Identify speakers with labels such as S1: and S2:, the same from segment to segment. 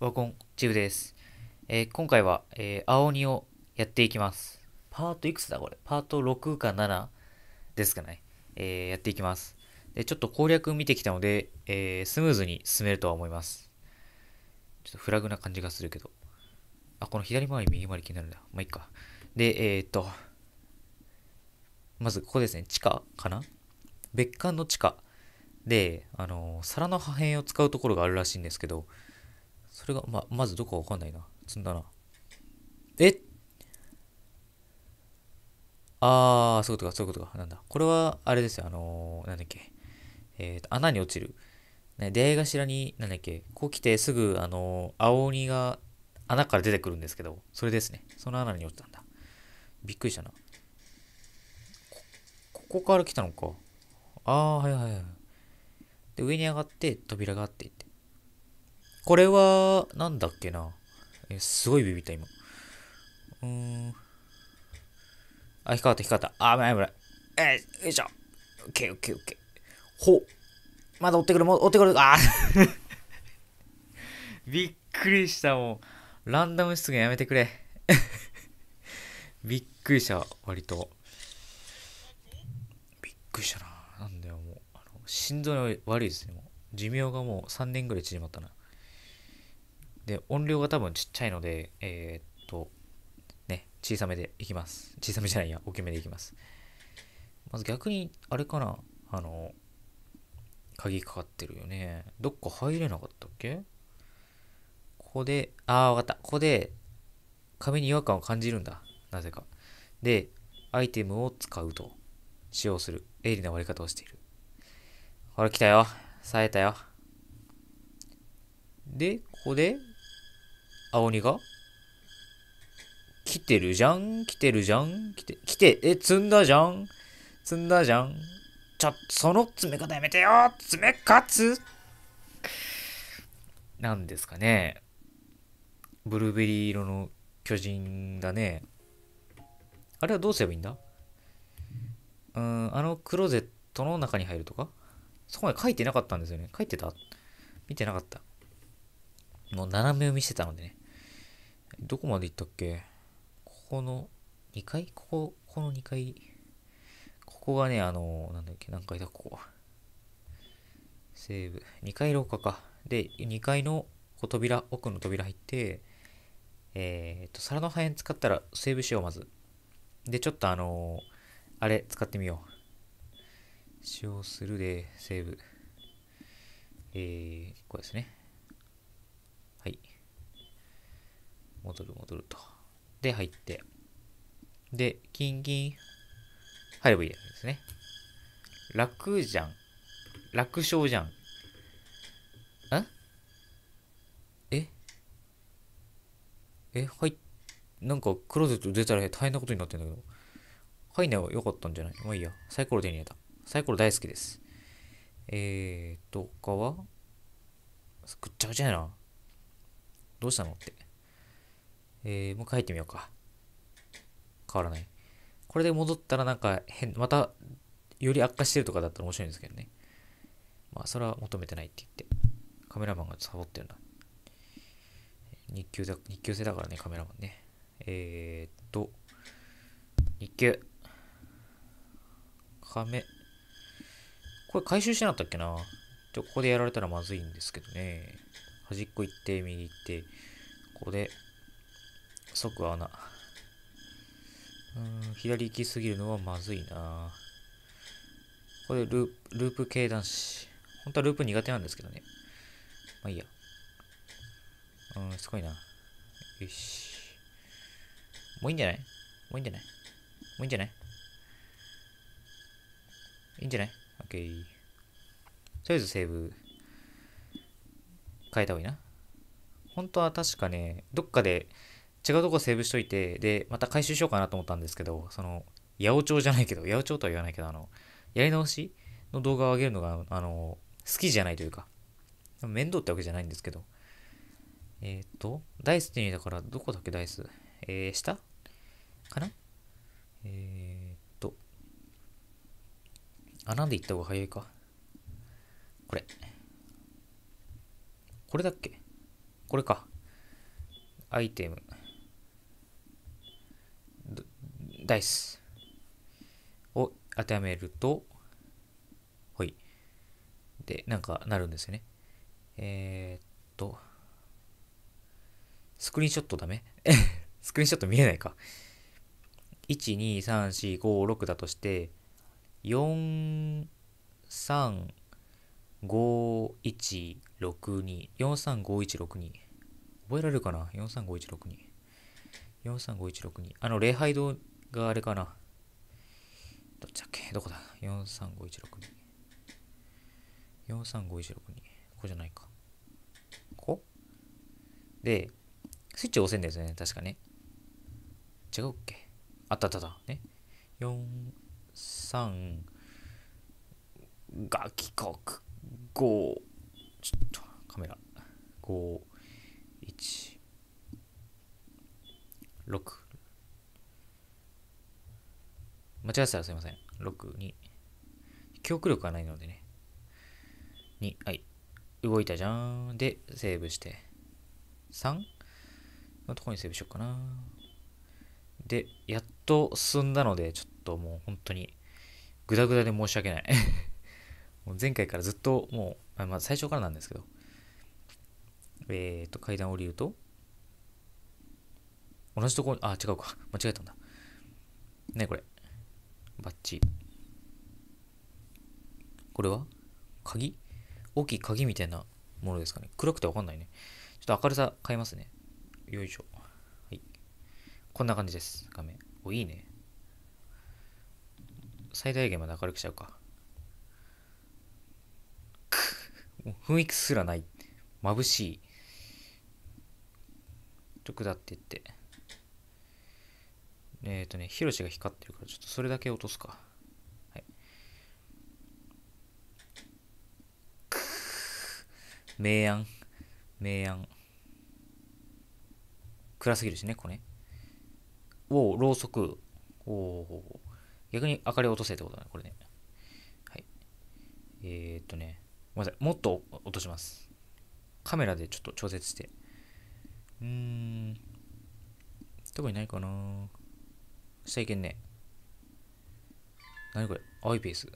S1: ワコンチブです、えー、今回は、えー、青鬼をやっていきますパートいくつだこれパート6か7ですかね、えー、やっていきますでちょっと攻略見てきたので、えー、スムーズに進めるとは思いますちょっとフラグな感じがするけどあこの左回り右回り気になるんだまあいいかでえー、っとまずここですね地下かな別館の地下であの皿の破片を使うところがあるらしいんですけどそれが、ま、まずどこかわかんないな。積んだな。えあー、そういうことか、そういうことか。なんだ。これは、あれですよ。あのー、なんだっけ。えっ、ー、と、穴に落ちる。ね、出会い頭に、なんだっけ。こう来てすぐ、あのー、青鬼が穴から出てくるんですけど、それですね。その穴に落ちたんだ。びっくりしたな。こ、ここから来たのか。あー、はいはいはい。で、上に上がって、扉があってって。これは、なんだっけな。え、すごいビビった、今。うーん。あ、光った、光った。あ、危ない、危ない。えー、よいしょ。オッケー、オッケー、オッケー。ほまだ追ってくる、もう追ってくる。あ びっくりした、もう。ランダム出現やめてくれ。びっくりした、割と。びっくりしたな。なんだよ、もう。あの心臓に悪いですね、もう。寿命がもう3年ぐらい縮まったな。で、音量が多分ちっちゃいので、えー、っと、ね、小さめでいきます。小さめじゃないや、大きめでいきます。まず逆に、あれかな、あの、鍵かかってるよね。どっか入れなかったっけここで、ああ、わかった。ここで、壁に違和感を感じるんだ。なぜか。で、アイテムを使うと。使用する。鋭利な割り方をしている。ほら、来たよ。冴えたよ。で、ここで、青鬼が来てるじゃん来てるじゃん来て、来て、え、積んだじゃん積んだじゃんちょ、その詰め方やめてよ詰め勝つなんですかね。ブルーベリー色の巨人だね。あれはどうすればいいんだうん、あのクローゼットの中に入るとかそこまで書いてなかったんですよね。書いてた見てなかった。もう斜めを見せてたのでね。どこまで行ったっけここの2階ここ、この2階。ここがね、あの、なんだっけ、何階だ、ここ。セーブ。2階廊下か。で、2階のこ扉、奥の扉入って、えー、っと、皿の破片使ったらセーブしよう、まず。で、ちょっとあのー、あれ、使ってみよう。使用するで、セーブ。えー、ここですね。戻る戻ると。で、入って。で、キンキン。入ればいいですね。楽じゃん。楽勝じゃん。んええ、はい。なんかクローゼット出たら大変なことになってんだけど。入んないは良かったんじゃないまあいいや。サイコロ手に入れた。サイコロ大好きです。えーと、他はぐっちゃぐちゃやな。どうしたのって。えー、もう一回入ってみようか。変わらない。これで戻ったらなんか変、また、より悪化してるとかだったら面白いんですけどね。まあ、それは求めてないって言って。カメラマンがサボってるな。日給だ、日給制だからね、カメラマンね。えー、っと、日給。カメ、これ回収してなかったっけなちょ、ここでやられたらまずいんですけどね。端っこ行って、右行って、ここで即穴。うん、左行きすぎるのはまずいなこれルループ系男子。本当はループ苦手なんですけどね。まあいいや。うん、すごいな。よし。もういいんじゃないもういいんじゃないもういいんじゃないいいんじゃない ?OK。とりあえずセーブ変えた方がいいな。本当は確かね、どっかで違うとこセーブしといて、で、また回収しようかなと思ったんですけど、その、八百長じゃないけど、八百長とは言わないけど、あの、やり直しの動画を上げるのが、あの、好きじゃないというか、面倒ってわけじゃないんですけど、えっ、と、ダイスって意うだから、どこだっけダイスえー、下かなえー、っと、あ、なんで行った方が早いか。これ。これだっけこれか。アイテム。ダイスを当てはめると、ほい。で、なんかなるんですよね。えー、っと、スクリーンショットダメ スクリーンショット見えないか。1,2,3,4,5,6だとして、4,3,5,1,6,2,4,3,5,1,6,2覚えられるかな ?4,3,5,1,6,2。4,3,5,1,6,2。あの、礼拝堂があれかな。どっちだっけどこだ ?435162。435162。ここじゃないか。ここで、スイッチを押せんですね。確かね。違うっけあったあったあった。ね。43が帰国5ちょっとカメラ516間違えたらすいません。6、2。記憶力がないのでね。2、はい。動いたじゃん。で、セーブして。3? のとこにセーブしようかな。で、やっと進んだので、ちょっともう本当に、ぐだぐだで申し訳ない もう前回からずっともう、まあ、最初からなんですけど、えっ、ー、と、階段降りると、同じところ、あ、違うか。間違えたんだ。ね、これ。バッチこれは鍵大きい鍵みたいなものですかね。黒くてわかんないね。ちょっと明るさ変えますね。よいしょ。はい。こんな感じです。画面。お、いいね。最大限まで明るくしちゃうか。う雰囲気すらない。眩しい。ちょっと下ってって。えっ、ー、とね、ヒロシが光ってるから、ちょっとそれだけ落とすか。はい。明暗。明暗。暗すぎるしね、これ、ね。おお、ろうそく。おお。逆に明かり落とせってことだね、これね。はい。えっ、ー、とね、ごめんなさい。もっと落とします。カメラでちょっと調節して。うーん。特にないかな下いけんね何これ青いペースん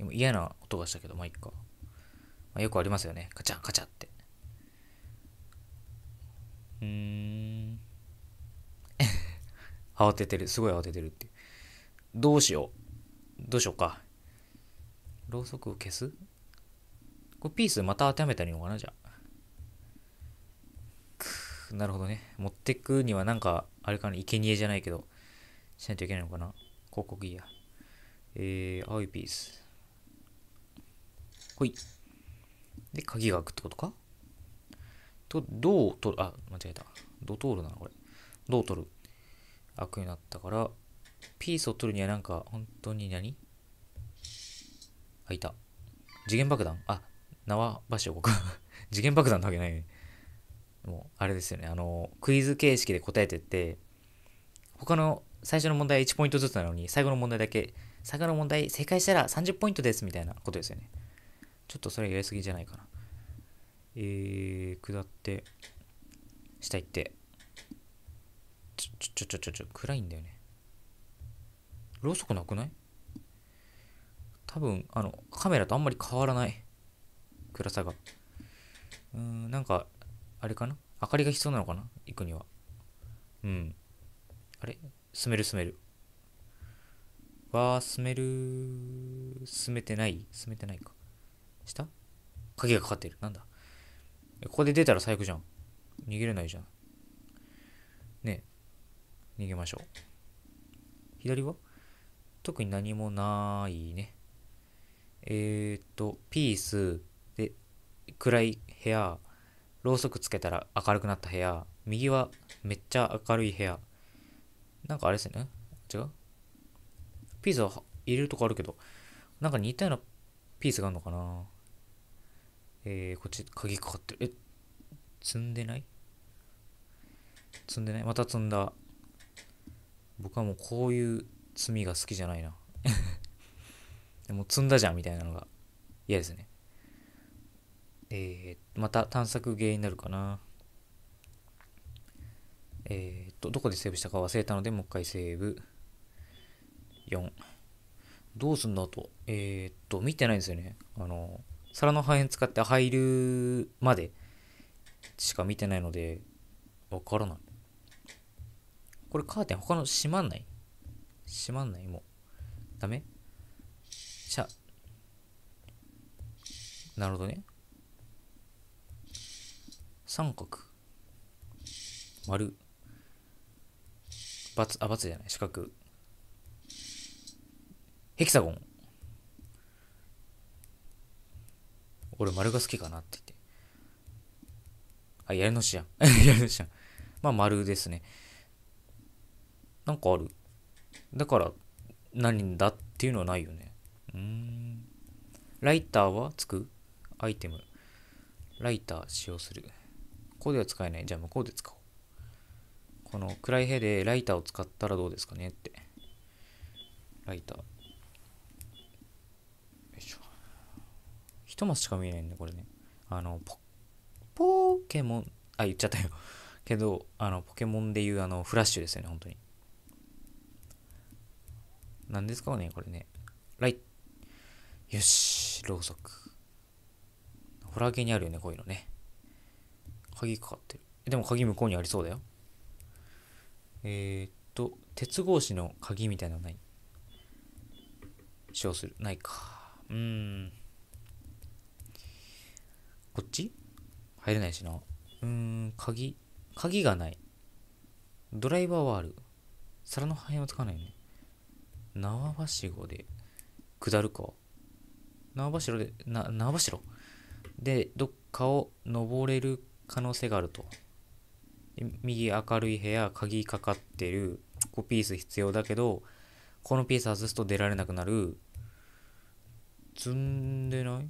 S1: 今嫌な音がしたけどまあいっか、まあ、よくありますよねカチャカチャってうーん 慌ててるすごい慌ててるってどうしようどうしようかろうそくを消すこれピースまた当てはめたらいいのかなじゃあなるほどね。持ってくにはなんか、あれかな、生贄じゃないけど、しないといけないのかな。広告いいや。えー、青いピース。ほい。で、鍵が開くってことかと、どう取るあ、間違えた。どう取るな、これ。どう取る開くようになったから、ピースを取るにはなんか、本当に何開いた。次元爆弾あ、縄橋を置く。次 元爆弾なわけないね。もうあれですよねあのクイズ形式で答えてって他の最初の問題1ポイントずつなのに最後の問題だけ最後の問題正解したら30ポイントですみたいなことですよねちょっとそれやりすぎじゃないかなえー、下って下行ってちょちょちょちょちょ暗いんだよねろうそくなくない多分あのカメラとあんまり変わらない暗さがうんなんかあれかな明かりが必要なのかな行くには。うん。あれ進める進める。わー、進める進めてない進めてないか。下鍵がかかってる。なんだここで出たら最悪じゃん。逃げれないじゃん。ねえ。逃げましょう。左は特に何もないね。えー、っと、ピースで、暗い部屋、ろうそくつけたら明るくなった部屋、右はめっちゃ明るい部屋。なんかあれですね。違うピースは入れるとこあるけど、なんか似たようなピースがあるのかなえー、こっち鍵かかってる。え、積んでない積んでないまた積んだ。僕はもうこういう積みが好きじゃないな。で も積んだじゃんみたいなのが嫌ですね。えー、また探索原因になるかな。えー、っと、どこでセーブしたか忘れたので、もう一回セーブ。4。どうすんだと。えー、っと、見てないんですよね。あの、皿の破片使って入るまでしか見てないので、わからない。これカーテン他の閉まんない閉まんないもう。ダメしゃ。なるほどね。三角丸バツあバツじゃない四角ヘキサゴン俺丸が好きかなって言ってあやりのしじゃん やりのしじゃんまあ丸ですねなんかあるだから何だっていうのはないよねうんライターはつくアイテムライター使用するここでは使えない。じゃあ向こうで使おう。この暗い部屋でライターを使ったらどうですかねって。ライター。よいしょ。一マスしか見えないんで、これね。あの、ポ、ポケモン、あ、言っちゃったよ。けど、あの、ポケモンでいうあの、フラッシュですよね、本当に。何ですかね、これね。ライ、よし、ろうそく。ホラー系にあるよね、こういうのね。鍵かかってる。でも鍵向こうにありそうだよ。えー、っと、鉄格子の鍵みたいなのない使用する。ないか。うーん。こっち入れないしな。うーん、鍵。鍵がない。ドライバーはある。皿の破片はつかないね。縄はしごで下るか。縄柱で、な、縄柱で、どっかを登れる可能性があると。右明るい部屋、鍵かかってる、5ピース必要だけど、このピース外すと出られなくなる。積んでない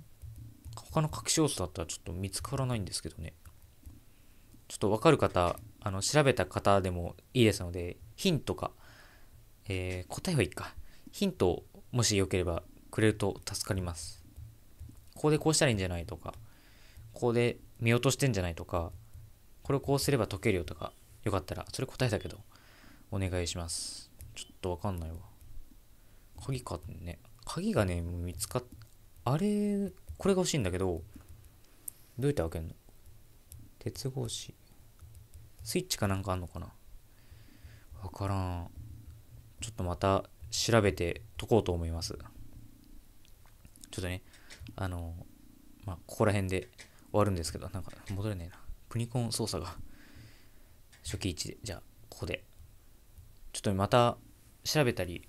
S1: 他の隠し要素だったらちょっと見つからないんですけどね。ちょっとわかる方、あの、調べた方でもいいですので、ヒントか、えー、答えはいいか。ヒントをもしよければくれると助かります。ここでこうしたらいいんじゃないとか、ここで見落としてんじゃないとか、これをこうすれば解けるよとか、よかったら、それ答えたけど、お願いします。ちょっとわかんないわ。鍵かね、鍵がね、見つかっ、あれ、これが欲しいんだけど、どうやって開けんの鉄格子。スイッチかなんかあんのかなわからん。ちょっとまた調べて解こうと思います。ちょっとね、あの、まあ、ここら辺で終わるんですけど、なんか戻れねえな。プニコン操作が初期位置で、じゃあ、ここで。ちょっとまた調べたり、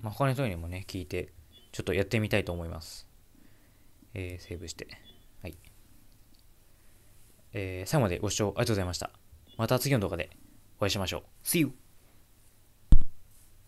S1: まあ、他の人にもね、聞いて、ちょっとやってみたいと思います。えー、セーブして。はい。えー、最後までご視聴ありがとうございました。また次の動画でお会いしましょう。See you!